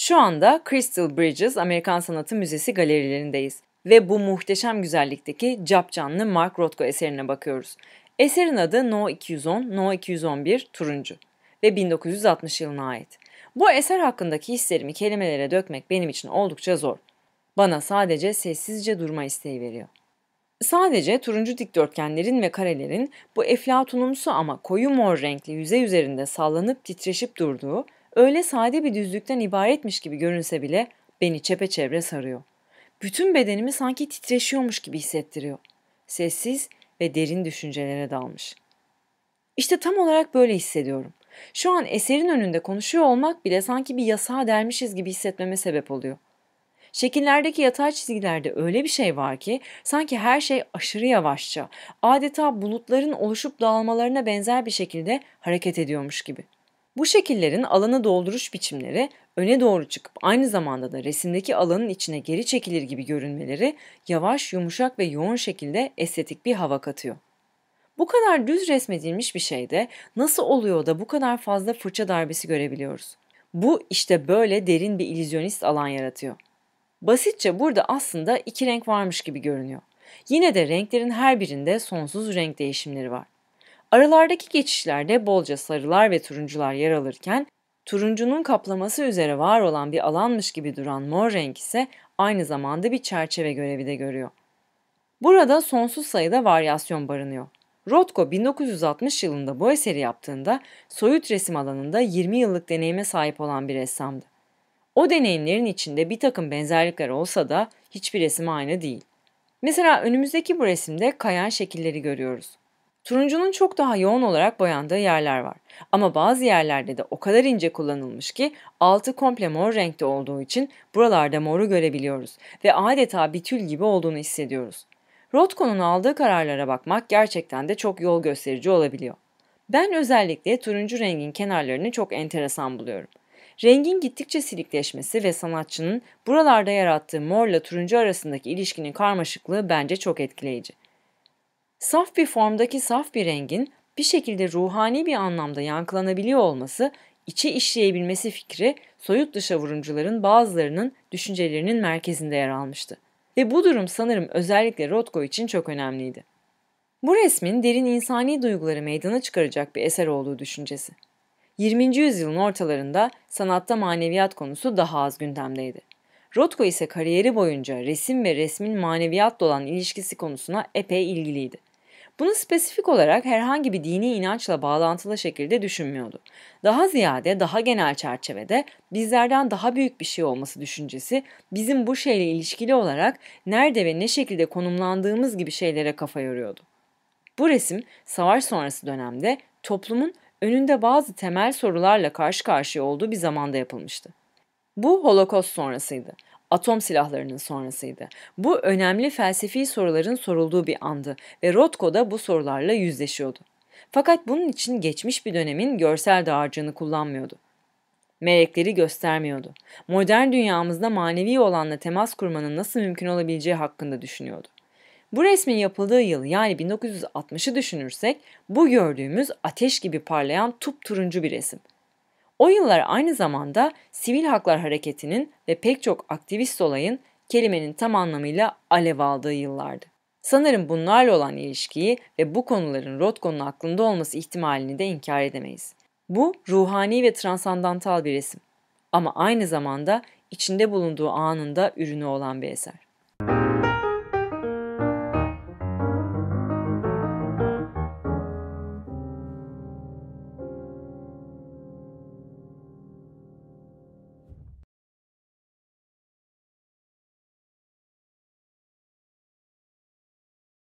Şu anda Crystal Bridges Amerikan Sanatı Müzesi galerilerindeyiz ve bu muhteşem güzellikteki cap canlı Mark Rothko eserine bakıyoruz. Eserin adı No 210, No 211 Turuncu ve 1960 yılına ait. Bu eser hakkındaki hislerimi kelimelere dökmek benim için oldukça zor. Bana sadece sessizce durma isteği veriyor. Sadece turuncu dikdörtgenlerin ve karelerin bu eflatunumsu ama koyu mor renkli yüzey üzerinde sallanıp titreşip durduğu öyle sade bir düzlükten ibaretmiş gibi görünse bile beni çepeçevre sarıyor. Bütün bedenimi sanki titreşiyormuş gibi hissettiriyor. Sessiz ve derin düşüncelere dalmış. İşte tam olarak böyle hissediyorum. Şu an eserin önünde konuşuyor olmak bile sanki bir yasağa dermişiz gibi hissetmeme sebep oluyor. Şekillerdeki yatay çizgilerde öyle bir şey var ki sanki her şey aşırı yavaşça, adeta bulutların oluşup dağılmalarına benzer bir şekilde hareket ediyormuş gibi.'' Bu şekillerin alanı dolduruş biçimleri öne doğru çıkıp aynı zamanda da resimdeki alanın içine geri çekilir gibi görünmeleri yavaş, yumuşak ve yoğun şekilde estetik bir hava katıyor. Bu kadar düz resmedilmiş bir şeyde nasıl oluyor da bu kadar fazla fırça darbesi görebiliyoruz? Bu işte böyle derin bir illüzyonist alan yaratıyor. Basitçe burada aslında iki renk varmış gibi görünüyor. Yine de renklerin her birinde sonsuz renk değişimleri var. Aralardaki geçişlerde bolca sarılar ve turuncular yer alırken turuncunun kaplaması üzere var olan bir alanmış gibi duran mor renk ise aynı zamanda bir çerçeve görevi de görüyor. Burada sonsuz sayıda varyasyon barınıyor. Rothko 1960 yılında bu eseri yaptığında soyut resim alanında 20 yıllık deneyime sahip olan bir ressamdı. O deneyimlerin içinde bir takım benzerlikler olsa da hiçbir resim aynı değil. Mesela önümüzdeki bu resimde kayan şekilleri görüyoruz. Turuncunun çok daha yoğun olarak boyandığı yerler var. Ama bazı yerlerde de o kadar ince kullanılmış ki altı komple mor renkte olduğu için buralarda moru görebiliyoruz ve adeta bir tül gibi olduğunu hissediyoruz. Rothko'nun aldığı kararlara bakmak gerçekten de çok yol gösterici olabiliyor. Ben özellikle turuncu rengin kenarlarını çok enteresan buluyorum. Rengin gittikçe silikleşmesi ve sanatçının buralarda yarattığı morla turuncu arasındaki ilişkinin karmaşıklığı bence çok etkileyici. Saf bir formdaki saf bir rengin bir şekilde ruhani bir anlamda yankılanabiliyor olması, içe işleyebilmesi fikri soyut dışa vurumcuların bazılarının düşüncelerinin merkezinde yer almıştı. Ve bu durum sanırım özellikle Rothko için çok önemliydi. Bu resmin derin insani duyguları meydana çıkaracak bir eser olduğu düşüncesi. 20. yüzyılın ortalarında sanatta maneviyat konusu daha az gündemdeydi. Rothko ise kariyeri boyunca resim ve resmin maneviyatla olan ilişkisi konusuna epey ilgiliydi. Bunu spesifik olarak herhangi bir dini inançla bağlantılı şekilde düşünmüyordu. Daha ziyade daha genel çerçevede bizlerden daha büyük bir şey olması düşüncesi bizim bu şeyle ilişkili olarak nerede ve ne şekilde konumlandığımız gibi şeylere kafa yoruyordu. Bu resim savaş sonrası dönemde toplumun önünde bazı temel sorularla karşı karşıya olduğu bir zamanda yapılmıştı. Bu Holocaust sonrasıydı atom silahlarının sonrasıydı. Bu önemli felsefi soruların sorulduğu bir andı ve Rothko da bu sorularla yüzleşiyordu. Fakat bunun için geçmiş bir dönemin görsel dağarcığını kullanmıyordu. Melekleri göstermiyordu. Modern dünyamızda manevi olanla temas kurmanın nasıl mümkün olabileceği hakkında düşünüyordu. Bu resmin yapıldığı yıl yani 1960'ı düşünürsek bu gördüğümüz ateş gibi parlayan tup turuncu bir resim. O yıllar aynı zamanda sivil haklar hareketinin ve pek çok aktivist olayın kelimenin tam anlamıyla alev aldığı yıllardı. Sanırım bunlarla olan ilişkiyi ve bu konuların Rothko'nun aklında olması ihtimalini de inkar edemeyiz. Bu ruhani ve transandantal bir resim ama aynı zamanda içinde bulunduğu anında ürünü olan bir eser.